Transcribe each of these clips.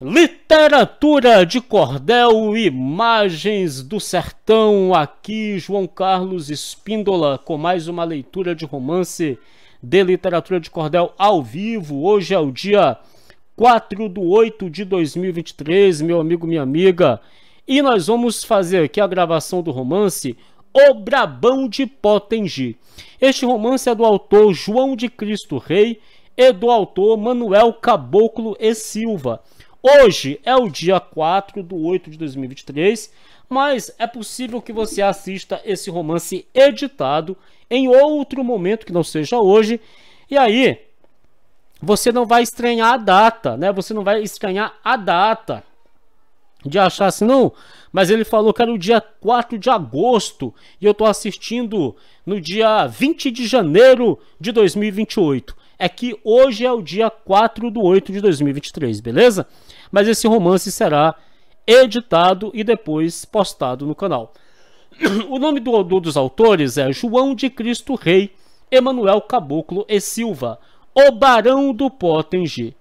Literatura de cordel, imagens do sertão. Aqui, João Carlos Espíndola, com mais uma leitura de romance de literatura de cordel ao vivo. Hoje é o dia 4 de 8 de 2023, meu amigo, minha amiga. E nós vamos fazer aqui a gravação do romance O Brabão de Potengi. Este romance é do autor João de Cristo Rei e do autor Manuel Caboclo e Silva. Hoje é o dia 4 de 8 de 2023, mas é possível que você assista esse romance editado em outro momento que não seja hoje. E aí, você não vai estranhar a data, né? Você não vai estranhar a data de achar assim, não. Mas ele falou que era o dia 4 de agosto e eu tô assistindo no dia 20 de janeiro de 2028. É que hoje é o dia 4 do 8 de 2023, beleza? mas esse romance será editado e depois postado no canal. O nome do, do, dos autores é João de Cristo Rei, Emanuel Caboclo e Silva, o Barão do Potengi.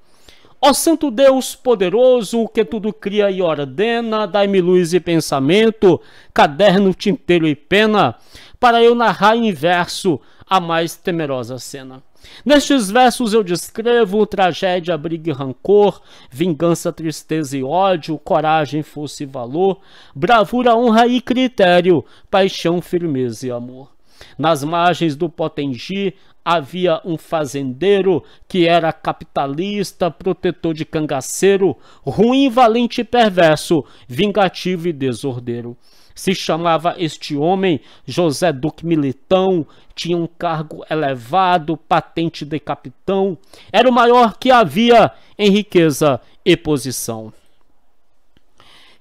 Ó Santo Deus poderoso, que tudo cria e ordena, dai-me luz e pensamento, caderno, tinteiro e pena, para eu narrar em verso a mais temerosa cena. Nestes versos eu descrevo tragédia, briga e rancor, vingança, tristeza e ódio, coragem, força e valor, bravura, honra e critério, paixão, firmeza e amor. Nas margens do Potengi havia um fazendeiro que era capitalista, protetor de cangaceiro, ruim, valente e perverso, vingativo e desordeiro se chamava este homem José Duque Militão, tinha um cargo elevado, patente de capitão, era o maior que havia em riqueza e posição.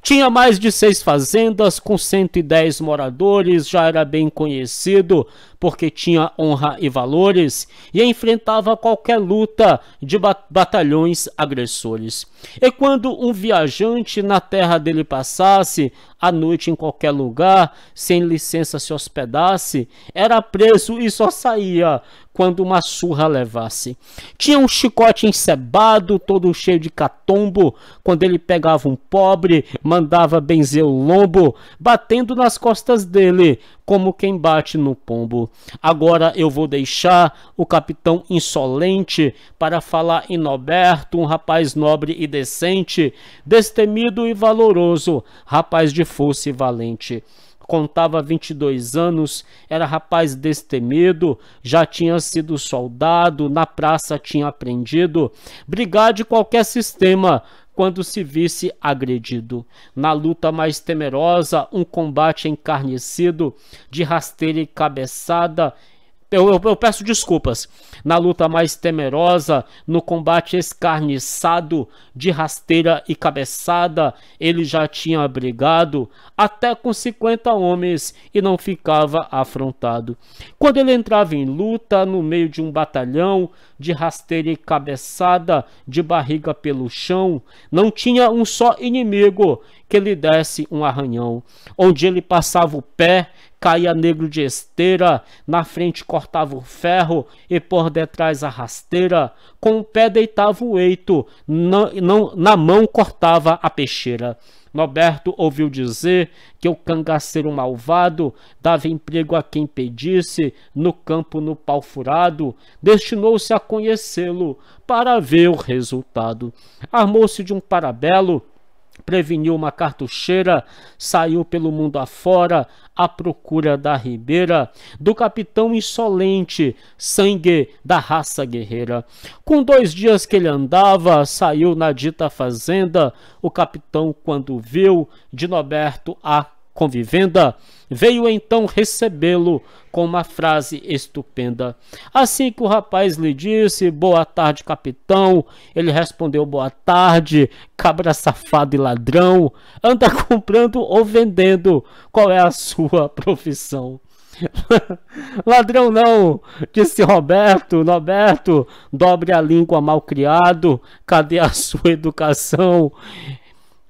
Tinha mais de seis fazendas com 110 moradores, já era bem conhecido porque tinha honra e valores e enfrentava qualquer luta de batalhões agressores. E quando um viajante na terra dele passasse, à noite em qualquer lugar, sem licença se hospedasse, era preso e só saía quando uma surra levasse. Tinha um chicote encebado, todo cheio de catombo, quando ele pegava um pobre, mandava benzer o lombo, batendo nas costas dele, como quem bate no pombo. Agora eu vou deixar o capitão insolente para falar em Noberto, um rapaz nobre e decente, destemido e valoroso, rapaz de força e valente contava 22 anos, era rapaz destemido, já tinha sido soldado, na praça tinha aprendido brigar de qualquer sistema quando se visse agredido. Na luta mais temerosa, um combate encarnecido de rasteira e cabeçada, eu, eu, eu, peço desculpas. Na luta mais temerosa, no combate escarniçado de rasteira e cabeçada, ele já tinha brigado até com 50 homens e não ficava afrontado. Quando ele entrava em luta no meio de um batalhão de rasteira e cabeçada, de barriga pelo chão, não tinha um só inimigo que lhe desse um arranhão. Onde ele passava o pé, caía negro de esteira, na frente cortava o ferro e por detrás a rasteira, com o pé deitava o eito, na, não, na mão cortava a peixeira. Norberto ouviu dizer que o cangaceiro malvado dava emprego a quem pedisse, no campo no pau furado, destinou-se a conhecê-lo para ver o resultado. Armou-se de um parabelo preveniu uma cartucheira, saiu pelo mundo afora à procura da ribeira, do capitão insolente, sangue da raça guerreira. Com dois dias que ele andava, saiu na dita fazenda, o capitão, quando viu, de Noberto a convivenda, veio então recebê-lo com uma frase estupenda. Assim que o rapaz lhe disse: Boa tarde, capitão, ele respondeu: Boa tarde, cabra safado e ladrão, anda comprando ou vendendo, qual é a sua profissão? Ladrão não, disse Roberto. Roberto, dobre a língua malcriado. Cadê a sua educação?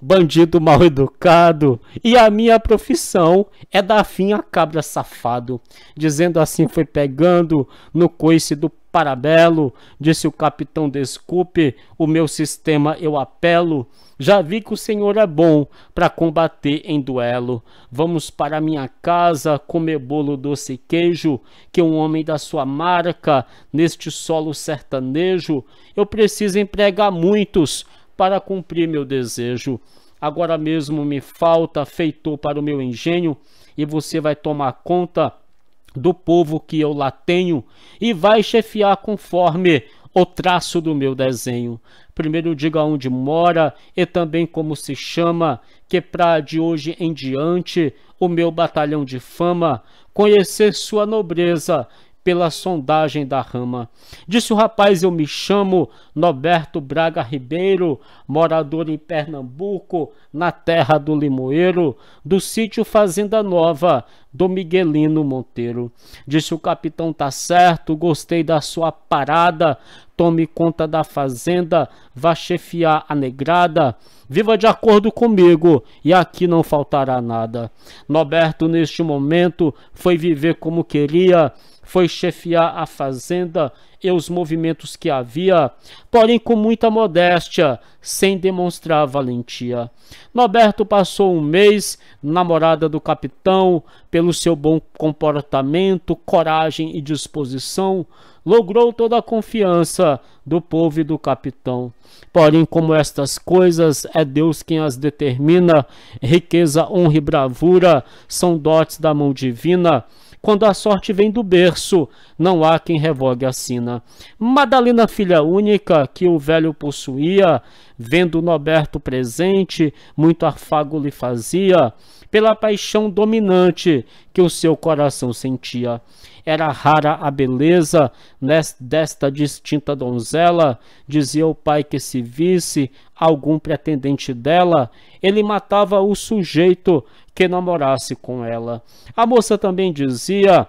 bandido mal educado, e a minha profissão é dar fim a cabra safado. Dizendo assim, foi pegando no coice do parabelo, disse o capitão, desculpe, o meu sistema eu apelo. Já vi que o senhor é bom para combater em duelo. Vamos para minha casa comer bolo doce e queijo, que um homem da sua marca, neste solo sertanejo, eu preciso empregar muitos para cumprir meu desejo. Agora mesmo me falta feitor para o meu engenho, e você vai tomar conta do povo que eu lá tenho e vai chefiar conforme o traço do meu desenho. Primeiro diga onde mora e também como se chama, que para de hoje em diante o meu batalhão de fama conhecer sua nobreza pela sondagem da rama. Disse o rapaz: Eu me chamo Norberto Braga Ribeiro, morador em Pernambuco, na terra do Limoeiro, do sítio Fazenda Nova, do Miguelino Monteiro. Disse o capitão: Tá certo, gostei da sua parada, tome conta da fazenda, vá chefiar a negrada, viva de acordo comigo e aqui não faltará nada. Norberto, neste momento, foi viver como queria foi chefiar a fazenda e os movimentos que havia, porém com muita modéstia, sem demonstrar valentia. Norberto passou um mês namorada do capitão, pelo seu bom comportamento, coragem e disposição, logrou toda a confiança do povo e do capitão. Porém, como estas coisas é Deus quem as determina, riqueza, honra e bravura são dotes da mão divina quando a sorte vem do berço, não há quem revogue a sina. Madalena, filha única, que o velho possuía, vendo Noberto presente, muito afago lhe fazia, pela paixão dominante que o seu coração sentia. Era rara a beleza desta distinta donzela, dizia o pai que se visse algum pretendente dela, ele matava o sujeito que namorasse com ela. A moça também dizia.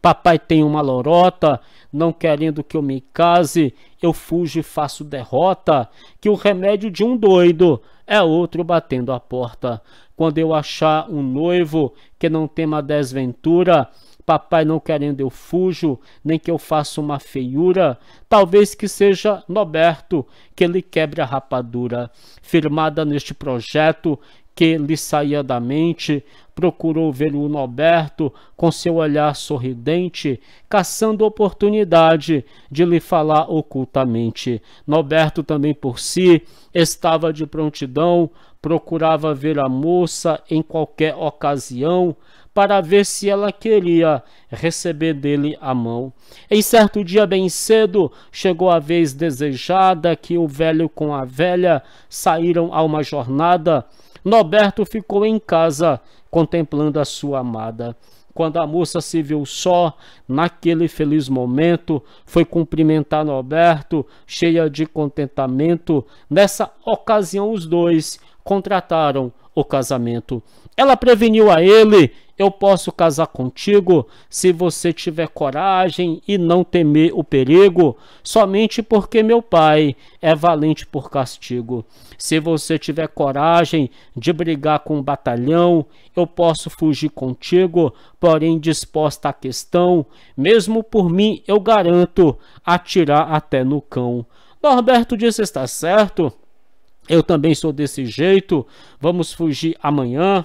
Papai tem uma lorota, não querendo que eu me case, eu fujo e faço derrota, que o remédio de um doido é outro batendo a porta. Quando eu achar um noivo que não tema desventura, Papai, não querendo eu fujo, nem que eu faça uma feiura. Talvez que seja Noberto que lhe quebre a rapadura. Firmada neste projeto que lhe saía da mente, procurou ver o Noberto com seu olhar sorridente, caçando oportunidade de lhe falar ocultamente. Noberto também por si estava de prontidão, procurava ver a moça em qualquer ocasião, para ver se ela queria receber dele a mão. Em certo dia, bem cedo, chegou a vez desejada que o velho com a velha saíram a uma jornada. Norberto ficou em casa contemplando a sua amada. Quando a moça se viu só, naquele feliz momento, foi cumprimentar Norberto, cheia de contentamento. Nessa ocasião, os dois contrataram o casamento. Ela preveniu a ele eu posso casar contigo se você tiver coragem e não temer o perigo, somente porque meu pai é valente por castigo. Se você tiver coragem de brigar com o um batalhão, eu posso fugir contigo, porém disposta à questão, mesmo por mim eu garanto atirar até no cão. Norberto disse: está certo. Eu também sou desse jeito. Vamos fugir amanhã,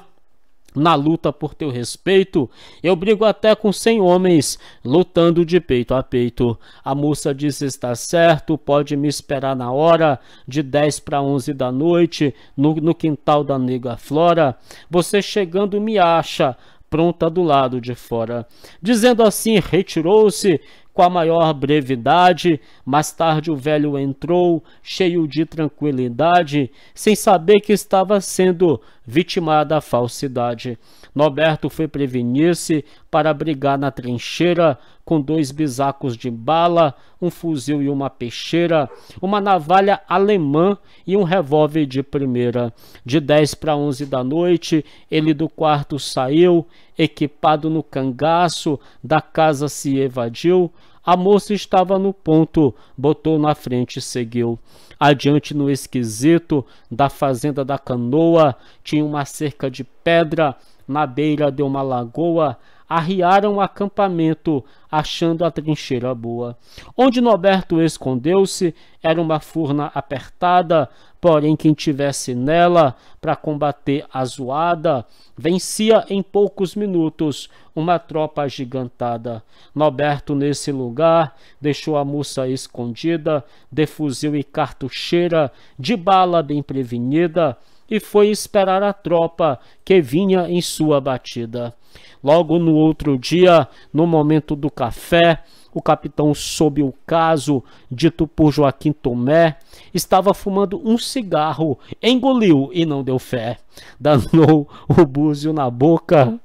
na luta por teu respeito. Eu brigo até com cem homens, lutando de peito a peito. A moça disse: Está certo, pode me esperar na hora, de dez para onze da noite, no, no quintal da nega Flora. Você chegando me acha, pronta do lado de fora. Dizendo assim, retirou-se com a maior brevidade. Mais tarde o velho entrou, cheio de tranquilidade, sem saber que estava sendo vitimado a falsidade. Norberto foi prevenir-se, para brigar na trincheira com dois bisacos de bala, um fuzil e uma peixeira, uma navalha alemã e um revólver de primeira. De 10 para 11 da noite, ele do quarto saiu, equipado no cangaço, da casa se evadiu, a moça estava no ponto, botou na frente e seguiu. Adiante no esquisito da fazenda da canoa, tinha uma cerca de pedra na beira de uma lagoa, arriaram o acampamento, achando a trincheira boa. Onde Norberto escondeu-se era uma furna apertada, porém quem tivesse nela para combater a zoada vencia em poucos minutos uma tropa agigantada. Norberto, nesse lugar, deixou a moça escondida, de fuzil e cartucheira, de bala bem prevenida, e foi esperar a tropa que vinha em sua batida. Logo no outro dia, no momento do café, o capitão soube o caso dito por Joaquim Tomé, estava fumando um cigarro, engoliu e não deu fé. Danou o búzio na boca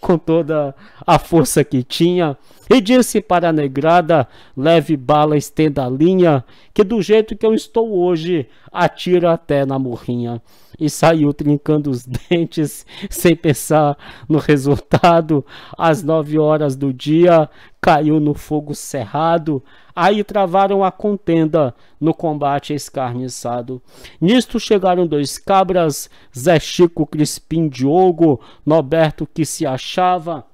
com toda a força que tinha, e disse para a negrada: leve bala, estenda a linha, que do jeito que eu estou hoje, atira até na morrinha e saiu trincando os dentes sem pensar no resultado. Às 9 horas do dia, caiu no fogo cerrado. Aí travaram a contenda no combate escarniçado. Nisto chegaram dois cabras, Zé Chico Crispim Diogo, Noberto que se achava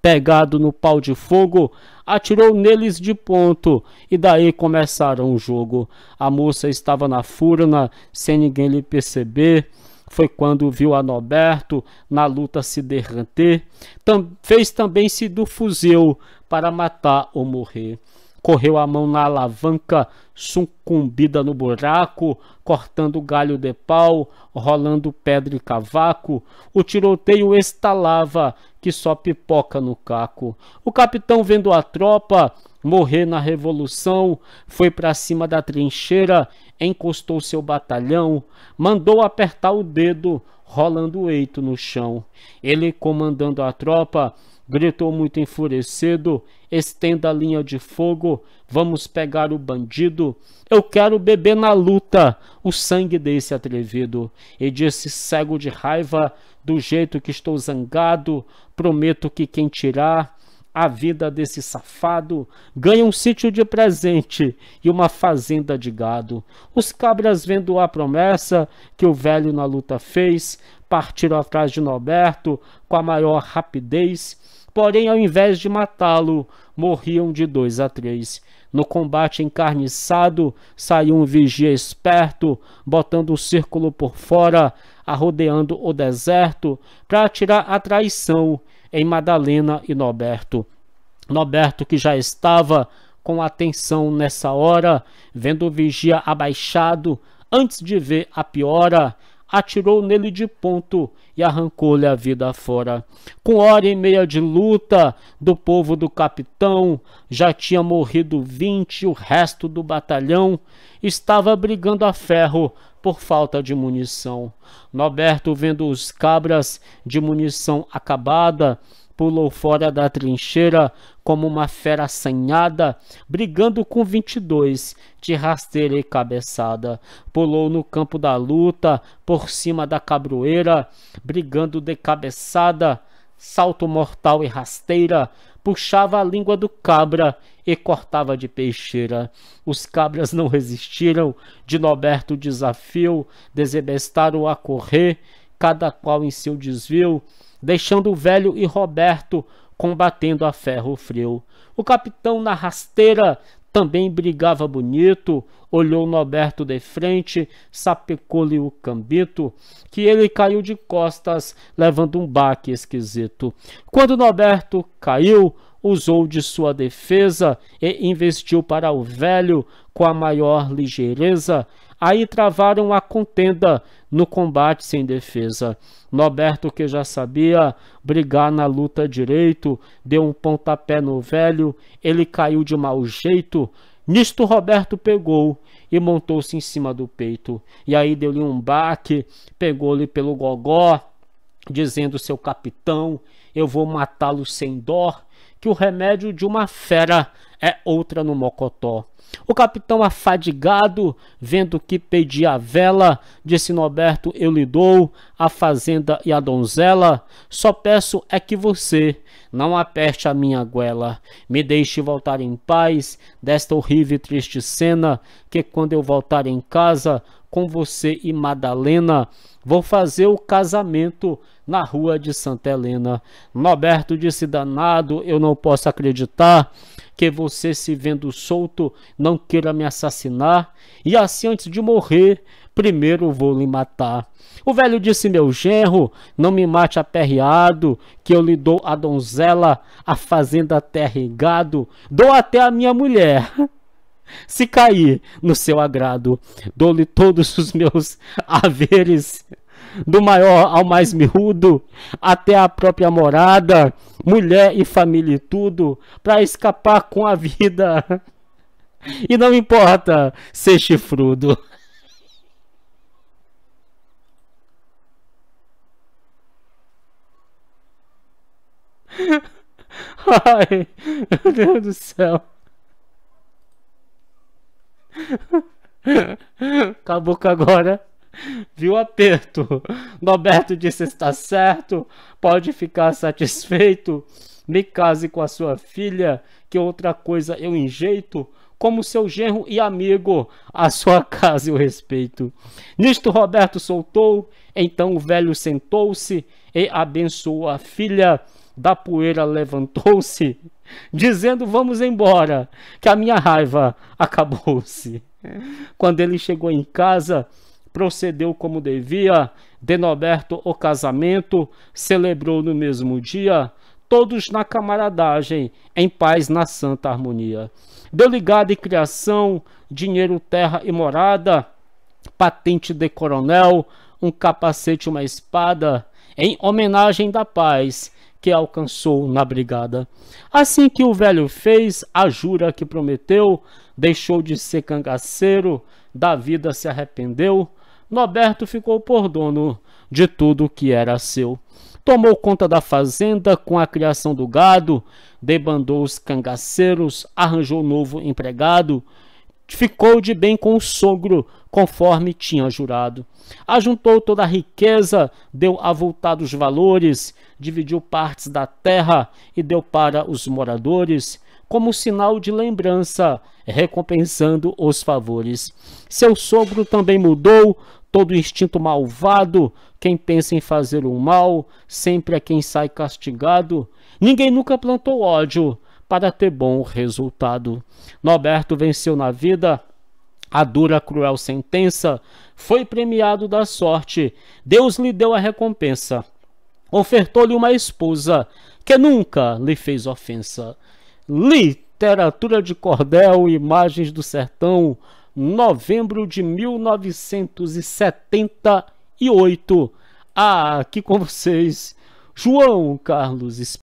pegado no pau de fogo, atirou neles de ponto e daí começaram o jogo. A moça estava na furna, sem ninguém lhe perceber. Foi quando viu Anoberto na luta se derreter. Tam fez também-se do fuzil para matar ou morrer correu a mão na alavanca, sucumbida no buraco, cortando galho de pau, rolando pedra e cavaco. O tiroteio estalava, que só pipoca no caco. O capitão vendo a tropa morrer na revolução, foi para cima da trincheira, encostou seu batalhão, mandou apertar o dedo, rolando o eito no chão. Ele comandando a tropa, gritou muito enfurecido: estenda a linha de fogo, vamos pegar o bandido. Eu quero beber na luta o sangue desse atrevido. E disse cego de raiva: do jeito que estou zangado, prometo que quem tirar a vida desse safado, ganha um sítio de presente e uma fazenda de gado. Os cabras vendo a promessa que o velho na luta fez, partiram atrás de Norberto com a maior rapidez, porém, ao invés de matá-lo, morriam de dois a três. No combate encarniçado, saiu um vigia esperto, botando o círculo por fora, arrodeando o deserto, para atirar a traição em Madalena e Norberto. Norberto, que já estava com atenção nessa hora, vendo o vigia abaixado, antes de ver a piora, atirou nele de ponto e arrancou-lhe a vida fora. Com hora e meia de luta do povo do capitão, já tinha morrido vinte, o resto do batalhão estava brigando a ferro por falta de munição. Norberto, vendo os cabras de munição acabada, pulou fora da trincheira como uma fera assanhada, brigando com 22 de rasteira e cabeçada. Pulou no campo da luta, por cima da cabroeira, brigando de cabeçada, salto mortal e rasteira, puxava a língua do cabra e cortava de peixeira. Os cabras não resistiram, de Noberto desafio, desebestaram a correr, cada qual em seu desvio, deixando o velho e Roberto combatendo a ferro frio. O capitão na rasteira também brigava bonito, olhou Norberto de frente, sapecou-lhe o cambito, que ele caiu de costas, levando um baque esquisito. Quando Norberto caiu, usou de sua defesa e investiu para o velho com a maior ligeireza. Aí travaram a contenda no combate sem defesa. Norberto, que já sabia brigar na luta direito, deu um pontapé no velho, ele caiu de mau jeito. Nisto, Roberto pegou e montou-se em cima do peito. E aí deu-lhe um baque, pegou-lhe pelo gogó, dizendo: Seu capitão, eu vou matá-lo sem dó que o remédio de uma fera é outra no mocotó. O capitão afadigado, vendo que pedia a vela, disse Norberto: Eu lhe dou a fazenda e a donzela. Só peço é que você não aperte a minha guela. Me deixe voltar em paz desta horrível e triste cena. Que quando eu voltar em casa com você e Madalena, Vou fazer o casamento na rua de Santa Helena. Norberto disse: danado, eu não posso acreditar que você, se vendo solto, não queira me assassinar. E assim, antes de morrer, primeiro vou lhe matar. O velho disse: Meu genro, não me mate aperreado, que eu lhe dou a donzela, a fazenda, até terra e gado, dou até a minha mulher. Se cair no seu agrado, dou-lhe todos os meus haveres, do maior ao mais miúdo, até a própria morada, mulher e família e tudo, para escapar com a vida. E não importa ser chifrudo. Ai, meu Deus do céu. Cabuca agora viu aperto. Roberto disse: está certo, pode ficar satisfeito. Me case com a sua filha, que outra coisa eu enjeito. Como seu genro e amigo, a sua casa eu respeito. Nisto Roberto soltou, então o velho sentou-se e abençoou a filha da poeira levantou-se, dizendo: Vamos embora, que a minha raiva acabou-se. Quando ele chegou em casa, procedeu como devia, Denoberto o casamento, celebrou no mesmo dia, todos na camaradagem, em paz na santa harmonia. Deu ligado e criação, dinheiro, terra e morada, patente de coronel, um capacete, uma espada, em homenagem da paz que alcançou na brigada. Assim que o velho fez a jura que prometeu, deixou de ser cangaceiro, da vida se arrependeu. Noberto ficou por dono de tudo que era seu. Tomou conta da fazenda com a criação do gado, debandou os cangaceiros, arranjou novo empregado, ficou de bem com o sogro, conforme tinha jurado. Ajuntou toda a riqueza, deu avultados valores, dividiu partes da terra e deu para os moradores como sinal de lembrança, recompensando os favores. Seu sogro também mudou todo instinto malvado. Quem pensa em fazer o mal, sempre é quem sai castigado. Ninguém nunca plantou ódio para ter bom resultado. Norberto venceu na vida a dura, cruel sentença. Foi premiado da sorte. Deus lhe deu a recompensa Ofertou-lhe uma esposa que nunca lhe fez ofensa. Literatura de Cordel, Imagens do Sertão, novembro de 1978. Ah, aqui com vocês, João Carlos